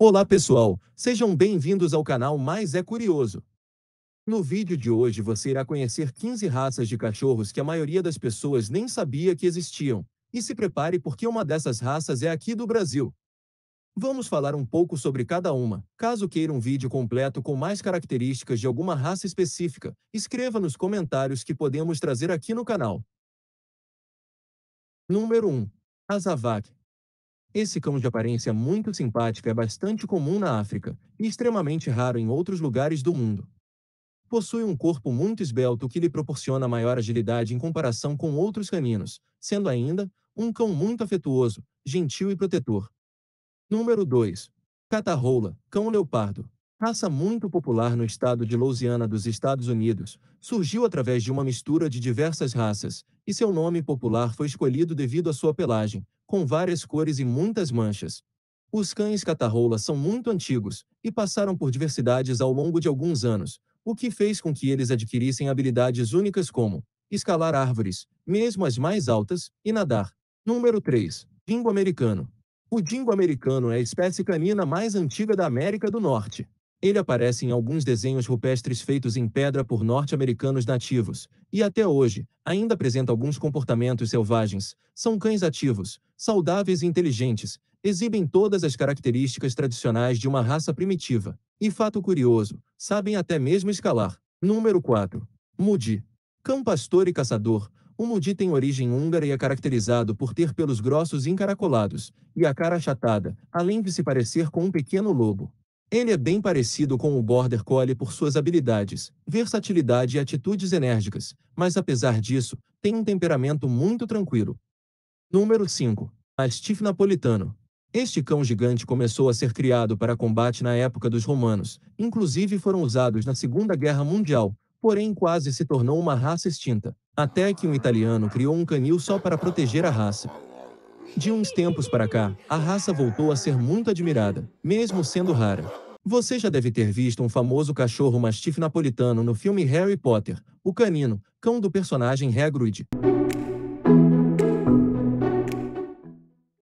Olá pessoal, sejam bem-vindos ao canal Mais É Curioso. No vídeo de hoje você irá conhecer 15 raças de cachorros que a maioria das pessoas nem sabia que existiam, e se prepare porque uma dessas raças é aqui do Brasil. Vamos falar um pouco sobre cada uma. Caso queira um vídeo completo com mais características de alguma raça específica, escreva nos comentários que podemos trazer aqui no canal. Número 1. Azavac, esse cão de aparência muito simpática é bastante comum na África e extremamente raro em outros lugares do mundo. Possui um corpo muito esbelto que lhe proporciona maior agilidade em comparação com outros caninos, sendo ainda um cão muito afetuoso, gentil e protetor. Número 2. Catarroula, cão leopardo. Raça muito popular no estado de Louisiana dos Estados Unidos, surgiu através de uma mistura de diversas raças, e seu nome popular foi escolhido devido à sua pelagem, com várias cores e muitas manchas. Os cães catarroula são muito antigos e passaram por diversidades ao longo de alguns anos, o que fez com que eles adquirissem habilidades únicas como escalar árvores, mesmo as mais altas, e nadar. Número 3. Dingo americano. O dingo americano é a espécie canina mais antiga da América do Norte. Ele aparece em alguns desenhos rupestres feitos em pedra por norte-americanos nativos, e até hoje, ainda apresenta alguns comportamentos selvagens. São cães ativos, saudáveis e inteligentes, exibem todas as características tradicionais de uma raça primitiva. E fato curioso, sabem até mesmo escalar. Número 4. Mudi. Cão pastor e caçador, o Mudi tem origem húngara e é caracterizado por ter pelos grossos encaracolados e a cara achatada, além de se parecer com um pequeno lobo. Ele é bem parecido com o Border Collie por suas habilidades, versatilidade e atitudes enérgicas, mas apesar disso, tem um temperamento muito tranquilo. Número 5. Mastiff Napolitano. Este cão gigante começou a ser criado para combate na época dos romanos, inclusive foram usados na Segunda Guerra Mundial, porém quase se tornou uma raça extinta, até que um italiano criou um canil só para proteger a raça. De uns tempos para cá, a raça voltou a ser muito admirada, mesmo sendo rara. Você já deve ter visto um famoso cachorro mastiff napolitano no filme Harry Potter, o canino, cão do personagem Hagrid.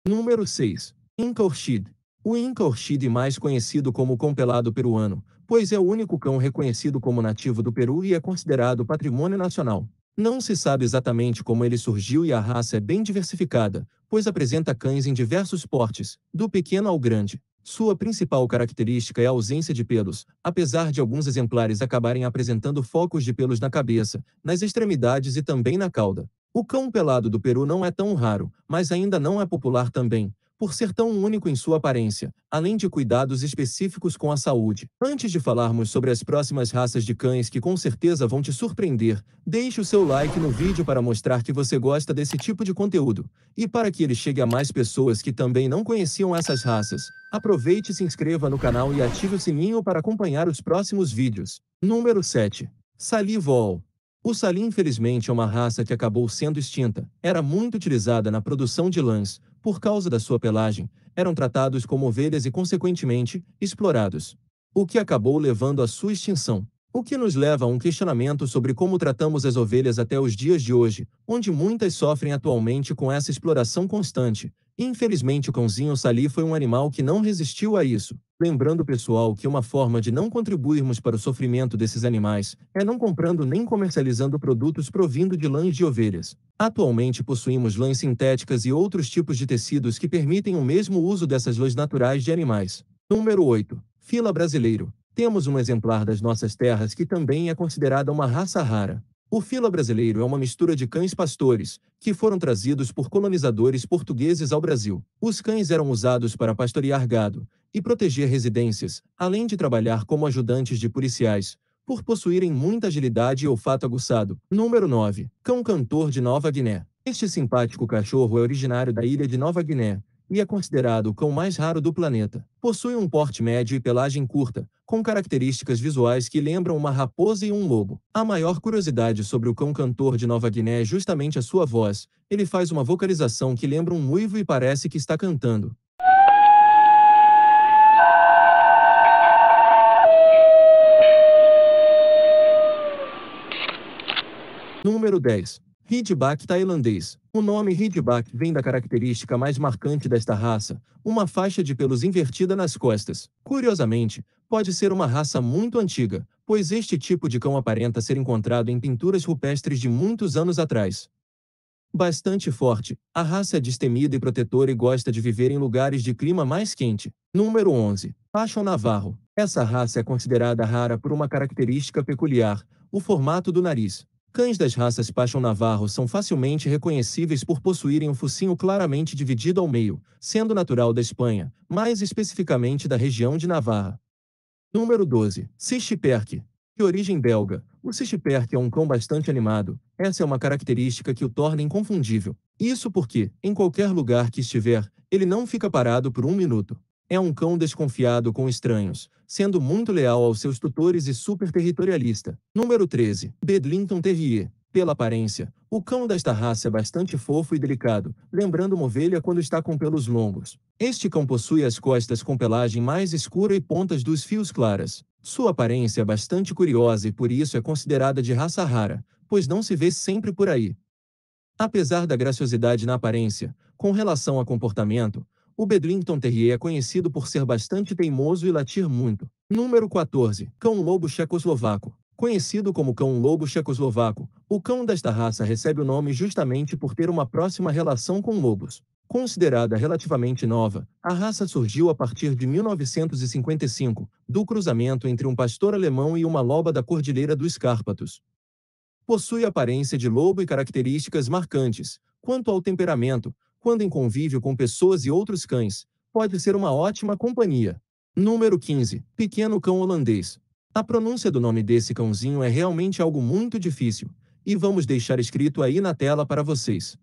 Número 6. Inca Orchid. O Inca Orchid mais conhecido como compelado peruano, pois é o único cão reconhecido como nativo do Peru e é considerado patrimônio nacional. Não se sabe exatamente como ele surgiu e a raça é bem diversificada, pois apresenta cães em diversos portes, do pequeno ao grande. Sua principal característica é a ausência de pelos, apesar de alguns exemplares acabarem apresentando focos de pelos na cabeça, nas extremidades e também na cauda. O cão pelado do Peru não é tão raro, mas ainda não é popular também, por ser tão único em sua aparência, além de cuidados específicos com a saúde. Antes de falarmos sobre as próximas raças de cães que com certeza vão te surpreender, deixe o seu like no vídeo para mostrar que você gosta desse tipo de conteúdo, e para que ele chegue a mais pessoas que também não conheciam essas raças. Aproveite e se inscreva no canal e ative o sininho para acompanhar os próximos vídeos. Número 7. Salivol. O sali infelizmente é uma raça que acabou sendo extinta. Era muito utilizada na produção de lãs, por causa da sua pelagem, eram tratados como ovelhas e, consequentemente, explorados. O que acabou levando à sua extinção. O que nos leva a um questionamento sobre como tratamos as ovelhas até os dias de hoje, onde muitas sofrem atualmente com essa exploração constante. Infelizmente, o cãozinho Sali foi um animal que não resistiu a isso. Lembrando, pessoal, que uma forma de não contribuirmos para o sofrimento desses animais é não comprando nem comercializando produtos provindo de lãs de ovelhas. Atualmente possuímos lãs sintéticas e outros tipos de tecidos que permitem o mesmo uso dessas lãs naturais de animais. Número 8. Fila brasileiro. Temos um exemplar das nossas terras que também é considerada uma raça rara. O fila brasileiro é uma mistura de cães pastores, que foram trazidos por colonizadores portugueses ao Brasil. Os cães eram usados para pastorear gado, e proteger residências, além de trabalhar como ajudantes de policiais, por possuírem muita agilidade e olfato aguçado. Número 9. Cão cantor de Nova Guiné. Este simpático cachorro é originário da ilha de Nova Guiné e é considerado o cão mais raro do planeta. Possui um porte médio e pelagem curta, com características visuais que lembram uma raposa e um lobo. A maior curiosidade sobre o cão cantor de Nova Guiné é justamente a sua voz. Ele faz uma vocalização que lembra um uivo e parece que está cantando. Número 10. Ridgeback tailandês. O nome Ridgeback vem da característica mais marcante desta raça, uma faixa de pelos invertida nas costas. Curiosamente, pode ser uma raça muito antiga, pois este tipo de cão aparenta ser encontrado em pinturas rupestres de muitos anos atrás. Bastante forte, a raça é destemida e protetora e gosta de viver em lugares de clima mais quente. Número 11. Pachon Navarro. Essa raça é considerada rara por uma característica peculiar, o formato do nariz. Cães das raças Pachon Navarro são facilmente reconhecíveis por possuírem um focinho claramente dividido ao meio, sendo natural da Espanha, mais especificamente da região de Navarra. Número 12. Sichiperk. De origem belga, o Sichiperk é um cão bastante animado. Essa é uma característica que o torna inconfundível. Isso porque, em qualquer lugar que estiver, ele não fica parado por um minuto. É um cão desconfiado com estranhos, sendo muito leal aos seus tutores e super territorialista. Número 13. Bedlington Terrier. Pela aparência, o cão desta raça é bastante fofo e delicado, lembrando uma ovelha quando está com pelos longos. Este cão possui as costas com pelagem mais escura e pontas dos fios claras. Sua aparência é bastante curiosa e por isso é considerada de raça rara, pois não se vê sempre por aí. Apesar da graciosidade na aparência, com relação a comportamento, o Bedrington Terrier é conhecido por ser bastante teimoso e latir muito. Número 14. Cão-lobo checoslovaco. Conhecido como cão-lobo checoslovaco, o cão desta raça recebe o nome justamente por ter uma próxima relação com lobos. Considerada relativamente nova, a raça surgiu a partir de 1955, do cruzamento entre um pastor alemão e uma loba da Cordilheira dos Cárpatos. Possui aparência de lobo e características marcantes. Quanto ao temperamento, quando em convívio com pessoas e outros cães, pode ser uma ótima companhia. Número 15. Pequeno cão holandês. A pronúncia do nome desse cãozinho é realmente algo muito difícil, e vamos deixar escrito aí na tela para vocês.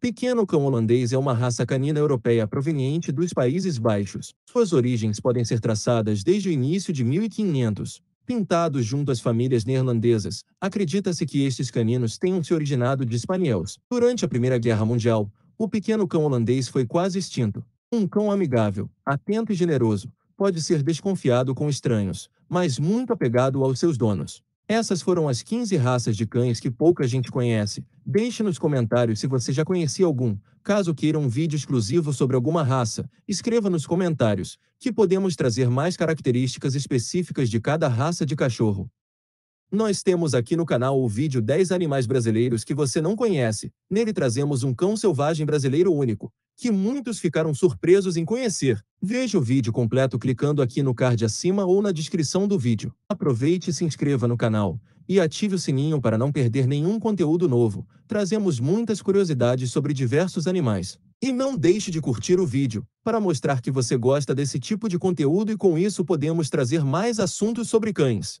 Pequeno cão holandês é uma raça canina europeia proveniente dos Países Baixos. Suas origens podem ser traçadas desde o início de 1500. Pintados junto às famílias neerlandesas, acredita-se que estes caninos tenham se originado de espanhóis. Durante a Primeira Guerra Mundial, o pequeno cão holandês foi quase extinto. Um cão amigável, atento e generoso, pode ser desconfiado com estranhos, mas muito apegado aos seus donos. Essas foram as 15 raças de cães que pouca gente conhece. Deixe nos comentários se você já conhecia algum. Caso queira um vídeo exclusivo sobre alguma raça, escreva nos comentários, que podemos trazer mais características específicas de cada raça de cachorro. Nós temos aqui no canal o vídeo 10 animais brasileiros que você não conhece. Nele trazemos um cão selvagem brasileiro único, que muitos ficaram surpresos em conhecer. Veja o vídeo completo clicando aqui no card acima ou na descrição do vídeo. Aproveite e se inscreva no canal e ative o sininho para não perder nenhum conteúdo novo. Trazemos muitas curiosidades sobre diversos animais. E não deixe de curtir o vídeo, para mostrar que você gosta desse tipo de conteúdo e com isso podemos trazer mais assuntos sobre cães.